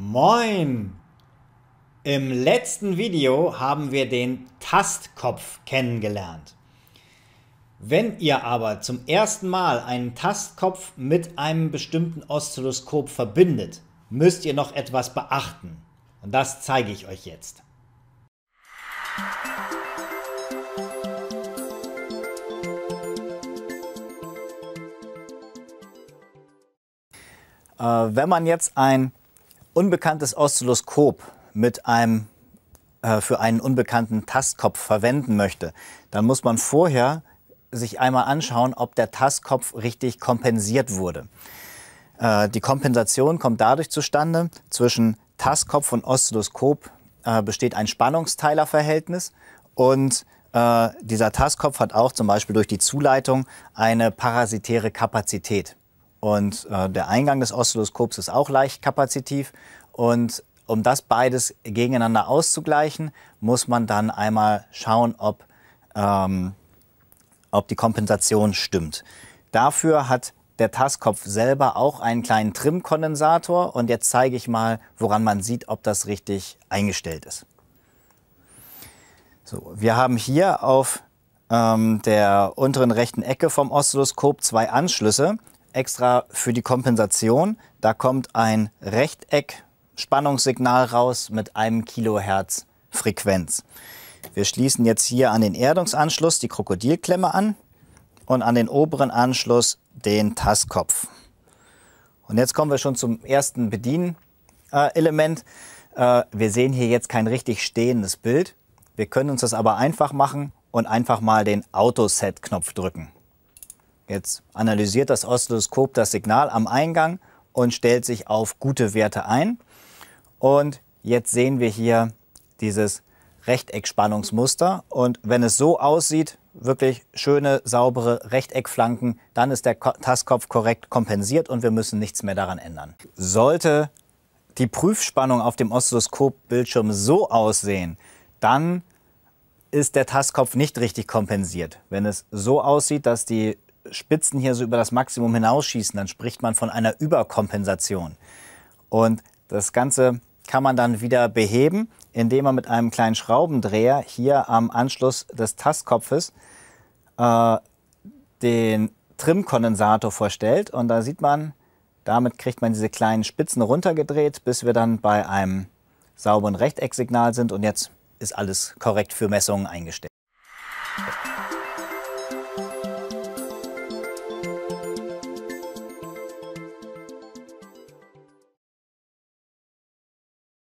Moin! Im letzten Video haben wir den Tastkopf kennengelernt. Wenn ihr aber zum ersten Mal einen Tastkopf mit einem bestimmten Oszilloskop verbindet, müsst ihr noch etwas beachten. Und das zeige ich euch jetzt. Äh, wenn man jetzt ein unbekanntes Oszilloskop mit einem äh, für einen unbekannten Tastkopf verwenden möchte, dann muss man vorher sich einmal anschauen, ob der Tastkopf richtig kompensiert wurde. Äh, die Kompensation kommt dadurch zustande, zwischen Tastkopf und Oszilloskop äh, besteht ein Spannungsteilerverhältnis und äh, dieser Tastkopf hat auch zum Beispiel durch die Zuleitung eine parasitäre Kapazität. Und äh, der Eingang des Oszilloskops ist auch leicht kapazitiv. Und um das beides gegeneinander auszugleichen, muss man dann einmal schauen, ob, ähm, ob die Kompensation stimmt. Dafür hat der Tastkopf selber auch einen kleinen Trimkondensator und jetzt zeige ich mal, woran man sieht, ob das richtig eingestellt ist. So, wir haben hier auf ähm, der unteren rechten Ecke vom Oszilloskop zwei Anschlüsse extra für die Kompensation. Da kommt ein Rechteck-Spannungssignal raus mit einem Kilohertz Frequenz. Wir schließen jetzt hier an den Erdungsanschluss die Krokodilklemme an und an den oberen Anschluss den Tasskopf. Und jetzt kommen wir schon zum ersten Bedienelement. Äh, wir sehen hier jetzt kein richtig stehendes Bild. Wir können uns das aber einfach machen und einfach mal den Autoset-Knopf drücken. Jetzt analysiert das Oszilloskop das Signal am Eingang und stellt sich auf gute Werte ein. Und jetzt sehen wir hier dieses Rechteckspannungsmuster. Und wenn es so aussieht, wirklich schöne, saubere Rechteckflanken, dann ist der Tastkopf korrekt kompensiert und wir müssen nichts mehr daran ändern. Sollte die Prüfspannung auf dem Oszilloskopbildschirm so aussehen, dann ist der Tastkopf nicht richtig kompensiert. Wenn es so aussieht, dass die Spitzen hier so über das Maximum hinausschießen, dann spricht man von einer Überkompensation. Und das Ganze kann man dann wieder beheben, indem man mit einem kleinen Schraubendreher hier am Anschluss des Tastkopfes äh, den Trimkondensator vorstellt. Und da sieht man, damit kriegt man diese kleinen Spitzen runtergedreht, bis wir dann bei einem sauberen Rechtecksignal sind. Und jetzt ist alles korrekt für Messungen eingestellt.